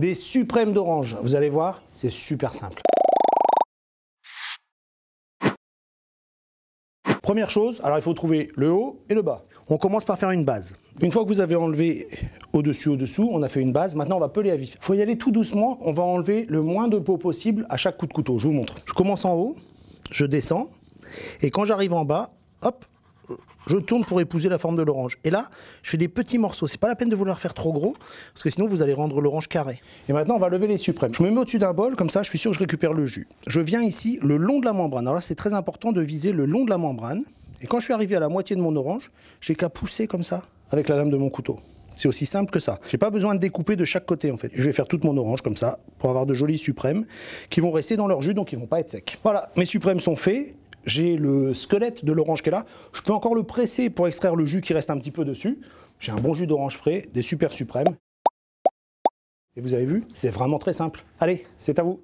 des suprêmes d'orange. Vous allez voir, c'est super simple. Première chose, alors il faut trouver le haut et le bas. On commence par faire une base. Une fois que vous avez enlevé au-dessus, au-dessous, on a fait une base, maintenant on va peler à vif. Il faut y aller tout doucement, on va enlever le moins de peau possible à chaque coup de couteau, je vous montre. Je commence en haut, je descends, et quand j'arrive en bas, hop, je tourne pour épouser la forme de l'orange. Et là, je fais des petits morceaux. C'est pas la peine de vouloir faire trop gros, parce que sinon vous allez rendre l'orange carré. Et maintenant, on va lever les suprêmes. Je me mets au-dessus d'un bol, comme ça, je suis sûr que je récupère le jus. Je viens ici, le long de la membrane. Alors là, c'est très important de viser le long de la membrane. Et quand je suis arrivé à la moitié de mon orange, j'ai qu'à pousser comme ça, avec la lame de mon couteau. C'est aussi simple que ça. J'ai pas besoin de découper de chaque côté en fait. Je vais faire toute mon orange comme ça pour avoir de jolis suprêmes qui vont rester dans leur jus donc ils vont pas être secs. Voilà, mes suprêmes sont faits j'ai le squelette de l'orange qui est là, je peux encore le presser pour extraire le jus qui reste un petit peu dessus. J'ai un bon jus d'orange frais, des super suprêmes. Et vous avez vu, c'est vraiment très simple. Allez, c'est à vous